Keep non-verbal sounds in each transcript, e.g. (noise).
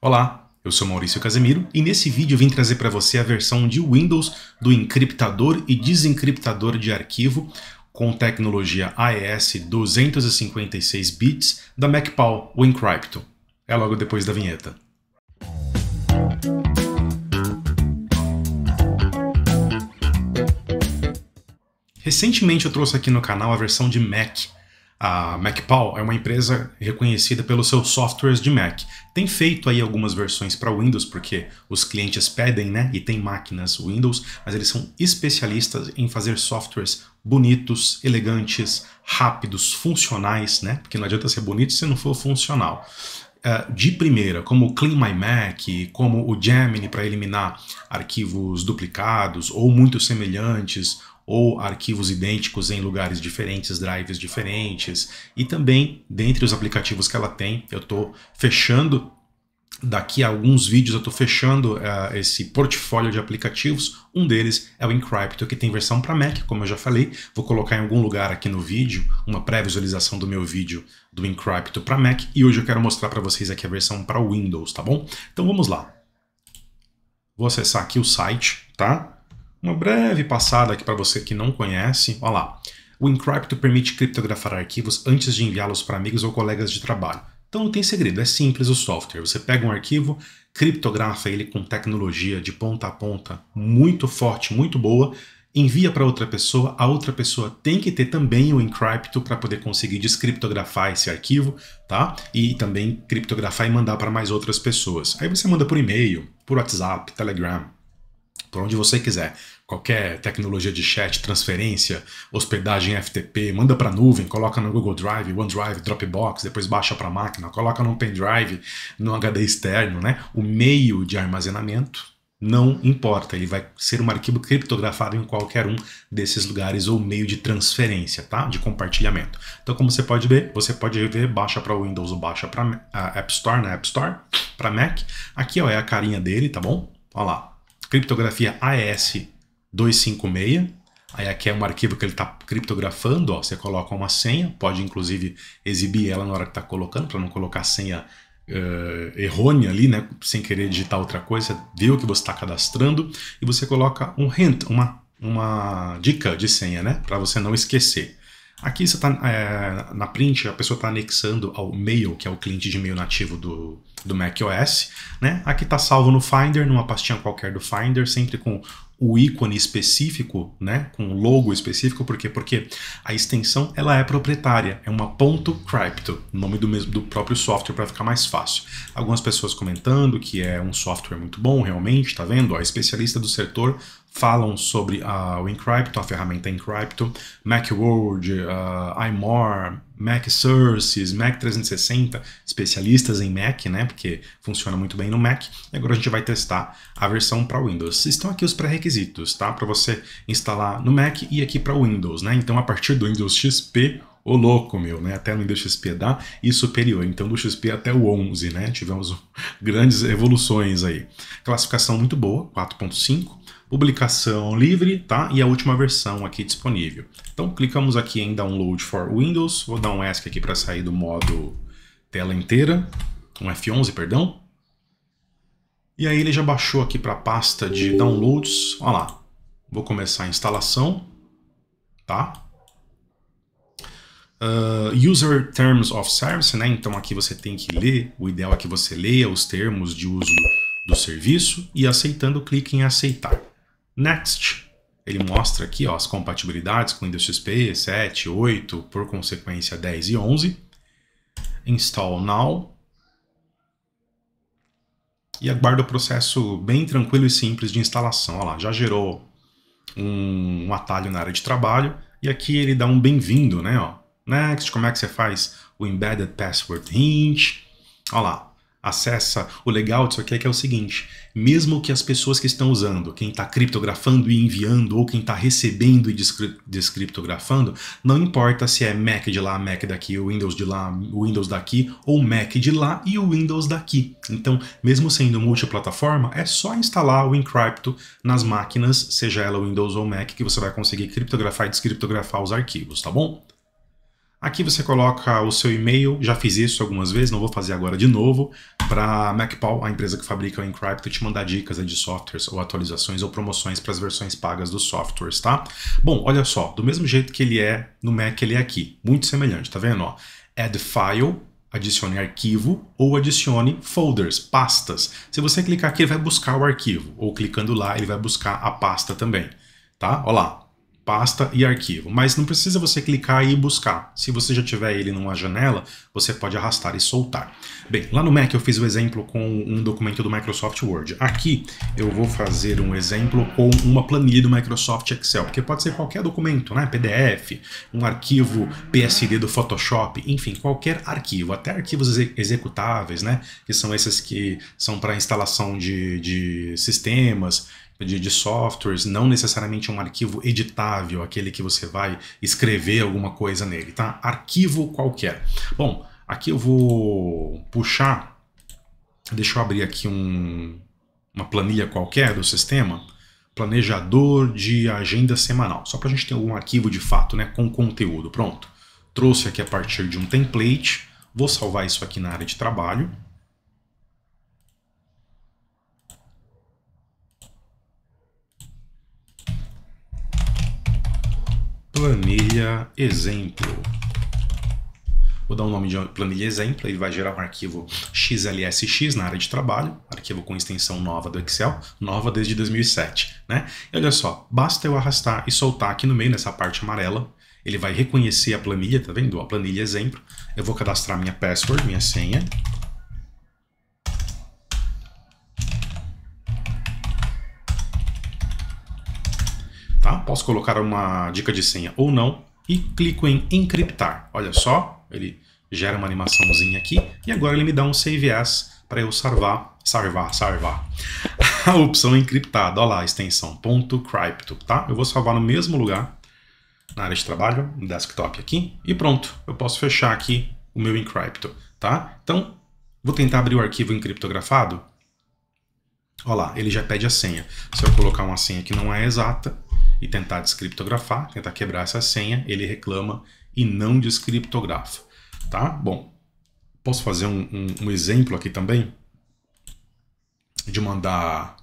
Olá, eu sou Maurício Casemiro e nesse vídeo eu vim trazer para você a versão de Windows do encriptador e desencriptador de arquivo com tecnologia AES 256 bits da MacPal, o Encrypto. É logo depois da vinheta. Recentemente eu trouxe aqui no canal a versão de Mac a MacPaul é uma empresa reconhecida pelos seus softwares de Mac. Tem feito aí algumas versões para Windows, porque os clientes pedem, né? E tem máquinas Windows, mas eles são especialistas em fazer softwares bonitos, elegantes, rápidos, funcionais, né? Porque não adianta ser bonito se não for funcional. Uh, de primeira, como o Clean My Mac, como o Gemini para eliminar arquivos duplicados ou muito semelhantes, ou arquivos idênticos em lugares diferentes, drives diferentes. E também, dentre os aplicativos que ela tem, eu estou fechando daqui a alguns vídeos eu estou fechando uh, esse portfólio de aplicativos. Um deles é o Encrypto, que tem versão para Mac, como eu já falei. Vou colocar em algum lugar aqui no vídeo uma pré-visualização do meu vídeo do Encrypto para Mac. E hoje eu quero mostrar para vocês aqui a versão para Windows, tá bom? Então vamos lá. Vou acessar aqui o site, tá? Uma breve passada aqui para você que não conhece. Olha lá. O encrypto permite criptografar arquivos antes de enviá-los para amigos ou colegas de trabalho. Então não tem segredo, é simples o software. Você pega um arquivo, criptografa ele com tecnologia de ponta a ponta muito forte, muito boa, envia para outra pessoa, a outra pessoa tem que ter também o encrypto para poder conseguir descriptografar esse arquivo, tá? E também criptografar e mandar para mais outras pessoas. Aí você manda por e-mail, por WhatsApp, Telegram, por onde você quiser. Qualquer tecnologia de chat, transferência, hospedagem FTP, manda para nuvem, coloca no Google Drive, OneDrive, Dropbox, depois baixa para máquina, coloca no pendrive, no HD externo, né? O meio de armazenamento não importa, ele vai ser um arquivo criptografado em qualquer um desses lugares ou meio de transferência, tá? De compartilhamento. Então, como você pode ver, você pode ver, baixa para Windows ou baixa para ah, App Store, na né? App Store, para Mac. Aqui ó, é a carinha dele, tá bom? Olha lá, criptografia AES 256. Aí aqui é um arquivo que ele está criptografando, ó, você coloca uma senha, pode inclusive exibir ela na hora que está colocando, para não colocar senha uh, errônea ali, né, sem querer digitar outra coisa, você vê o que você está cadastrando e você coloca um hint, uma, uma dica de senha, né, para você não esquecer. Aqui você tá, é, na print, a pessoa está anexando ao Mail, que é o cliente de e-mail nativo do, do macOS. Né? Aqui está salvo no Finder, numa pastinha qualquer do Finder, sempre com o ícone específico, né, com o logo específico, por quê? Porque a extensão ela é proprietária, é uma ponto .crypto, nome do mesmo do próprio software para ficar mais fácil. Algumas pessoas comentando que é um software muito bom, realmente, tá vendo? A especialista do setor falam sobre a o Encrypto, a ferramenta Encrypto, Macworld, uh, iMore, Mac Services, Mac 360, especialistas em Mac, né? Porque funciona muito bem no Mac. E agora a gente vai testar a versão para Windows. Estão aqui os pré-requisitos, tá? Para você instalar no Mac e aqui para Windows, né? Então a partir do Windows XP Ô louco, meu, né? Até no Windows XP dá e superior. Então, do XP até o 11, né? Tivemos grandes evoluções aí. Classificação muito boa, 4.5 publicação livre, tá? E a última versão aqui disponível. Então clicamos aqui em Download for Windows, vou dar um ESC aqui para sair do modo tela inteira, um F11, perdão. E aí ele já baixou aqui para a pasta de downloads, olha lá. Vou começar a instalação, tá? Uh, user Terms of Service, né? Então aqui você tem que ler, o ideal é que você leia os termos de uso do serviço e aceitando clique em aceitar. Next. Ele mostra aqui ó, as compatibilidades com Windows XP 7, 8, por consequência 10 e 11. Install Now. E aguarda o processo bem tranquilo e simples de instalação. Olha lá, já gerou um, um atalho na área de trabalho. E aqui ele dá um bem-vindo, né? Ó. Next, como é que você faz o Embedded Password Hint. Olha lá, acessa. O legal disso aqui é que é o seguinte: mesmo que as pessoas que estão usando, quem está criptografando e enviando, ou quem está recebendo e descriptografando, não importa se é Mac de lá, Mac daqui, o Windows de lá, o Windows daqui, ou Mac de lá e o Windows daqui. Então, mesmo sendo multiplataforma, é só instalar o Encrypto nas máquinas, seja ela Windows ou Mac, que você vai conseguir criptografar e descriptografar os arquivos, tá bom? Aqui você coloca o seu e-mail, já fiz isso algumas vezes, não vou fazer agora de novo, para MacPaul, a empresa que fabrica o Encrypt, te mandar dicas de softwares ou atualizações ou promoções para as versões pagas dos softwares, tá? Bom, olha só, do mesmo jeito que ele é no Mac, ele é aqui, muito semelhante, tá vendo? Ó, add file, adicione arquivo ou adicione folders, pastas. Se você clicar aqui, ele vai buscar o arquivo, ou clicando lá, ele vai buscar a pasta também, tá? Olha lá, pasta e arquivo, mas não precisa você clicar e buscar. Se você já tiver ele numa janela, você pode arrastar e soltar. Bem, lá no Mac eu fiz o um exemplo com um documento do Microsoft Word. Aqui eu vou fazer um exemplo com uma planilha do Microsoft Excel, porque pode ser qualquer documento, né? PDF, um arquivo PSD do Photoshop, enfim, qualquer arquivo, até arquivos executáveis, né? Que são esses que são para instalação de, de sistemas de, de, softwares, não necessariamente um arquivo editável, aquele que você vai escrever alguma coisa nele, tá? Arquivo qualquer. Bom, aqui eu vou puxar, deixa eu abrir aqui um, uma planilha qualquer do sistema, planejador de agenda semanal, só para a gente ter algum arquivo de fato, né, com conteúdo, pronto. Trouxe aqui a partir de um template, vou salvar isso aqui na área de trabalho, planilha exemplo. Vou dar um nome de planilha exemplo, ele vai gerar um arquivo xlsx na área de trabalho, arquivo com extensão nova do Excel, nova desde 2007, né? E olha só, basta eu arrastar e soltar aqui no meio, nessa parte amarela, ele vai reconhecer a planilha, tá vendo? A planilha exemplo. Eu vou cadastrar minha password, minha senha, tá? Posso colocar uma dica de senha ou não e clico em encriptar. Olha só, ele gera uma animaçãozinha aqui e agora ele me dá um save as para eu salvar, salvar, salvar. (laughs) A opção encriptada, olha lá, extensão ponto .crypto, tá? Eu vou salvar no mesmo lugar, na área de trabalho, no desktop aqui, e pronto, eu posso fechar aqui o meu encrypto, tá? Então, vou tentar abrir o arquivo encriptografado. Olha lá, ele já pede a senha. Se eu colocar uma senha que não é exata, e tentar descriptografar, tentar quebrar essa senha, ele reclama e não descriptografa, tá? Bom, posso fazer um, um, um exemplo aqui também de mandar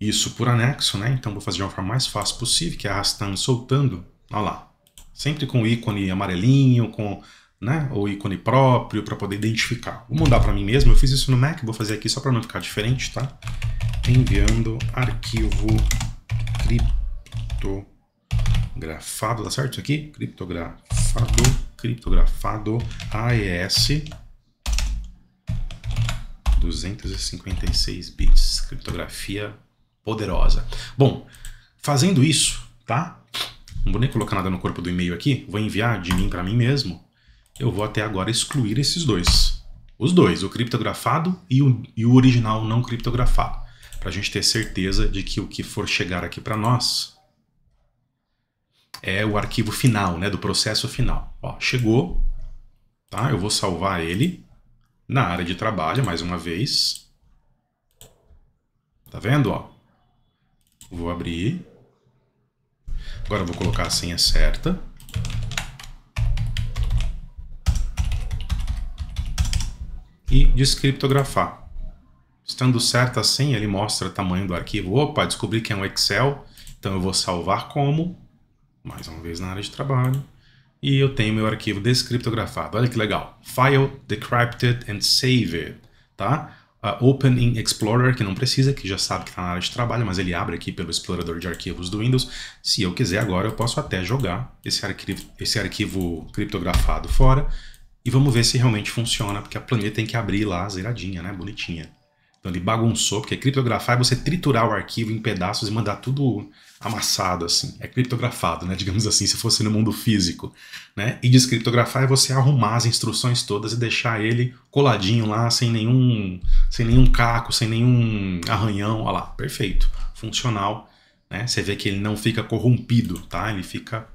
isso por anexo, né? Então vou fazer de uma forma mais fácil possível, que é arrastando e soltando. Olha lá, sempre com o ícone amarelinho, com né, ou ícone próprio para poder identificar. Vou mandar para mim mesmo, eu fiz isso no Mac, vou fazer aqui só para não ficar diferente, tá? Enviando arquivo cripto criptografado, dá tá certo isso aqui? Criptografado, criptografado AES 256 bits, criptografia poderosa. Bom, fazendo isso, tá? Não vou nem colocar nada no corpo do e-mail aqui, vou enviar de mim para mim mesmo. Eu vou até agora excluir esses dois. Os dois, o criptografado e o, e o original não criptografado, para a gente ter certeza de que o que for chegar aqui para nós é o arquivo final, né, do processo final. Ó, chegou, tá? Eu vou salvar ele na área de trabalho mais uma vez. Tá vendo, ó? Vou abrir. Agora vou colocar a senha certa. E descriptografar. Estando certa a senha, ele mostra o tamanho do arquivo. Opa, descobri que é um Excel, então eu vou salvar como mais uma vez na área de trabalho, e eu tenho meu arquivo descriptografado. Olha que legal. File decrypted and saved, tá? Uh, open in Explorer, que não precisa, que já sabe que está na área de trabalho, mas ele abre aqui pelo explorador de arquivos do Windows. Se eu quiser agora, eu posso até jogar esse arquivo, esse arquivo criptografado fora e vamos ver se realmente funciona, porque a planilha tem que abrir lá zeradinha, né? Bonitinha. Então ele bagunçou, porque criptografar é você triturar o arquivo em pedaços e mandar tudo amassado assim, é criptografado, né? (laughs) Digamos assim, se fosse no mundo físico, né? E descriptografar é você arrumar as instruções todas e deixar ele coladinho lá, sem nenhum, sem nenhum caco, sem nenhum arranhão, olha lá, perfeito, funcional, né? Você vê que ele não fica corrompido, tá? Ele fica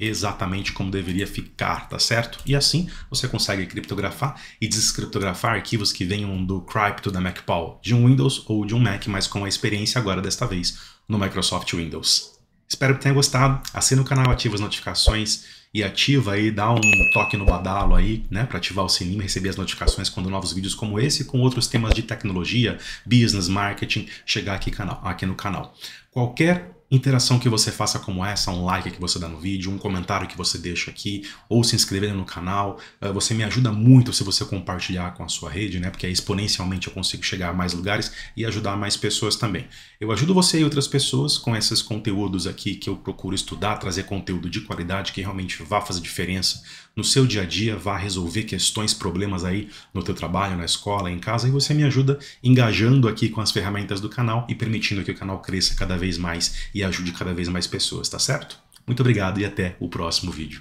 exatamente como deveria ficar, tá certo? E assim você consegue criptografar e descriptografar arquivos que venham do Crypto da MacPaul, de um Windows ou de um Mac, mas com a experiência agora desta vez no Microsoft Windows. Espero que tenha gostado. Assina o canal, ativa as notificações e ativa aí, dá um toque no badalo aí, né, para ativar o sininho e receber as notificações quando novos vídeos como esse e com outros temas de tecnologia, business, marketing chegar aqui, canal, aqui no canal. Qualquer interação que você faça como essa, um like que você dá no vídeo, um comentário que você deixa aqui, ou se inscrever no canal. Eh, você me ajuda muito se você compartilhar com a sua rede, né? Porque exponencialmente eu consigo chegar a mais lugares e ajudar mais pessoas também. Eu ajudo você e outras pessoas com esses conteúdos aqui que eu procuro estudar, trazer conteúdo de qualidade que realmente vá fazer diferença no seu dia a dia, vá resolver questões, problemas aí no teu trabalho, na escola, em casa, e você me ajuda engajando aqui com as ferramentas do canal e permitindo que o canal cresça cada vez mais e ajude cada vez mais pessoas, tá certo? Muito obrigado e até o próximo vídeo.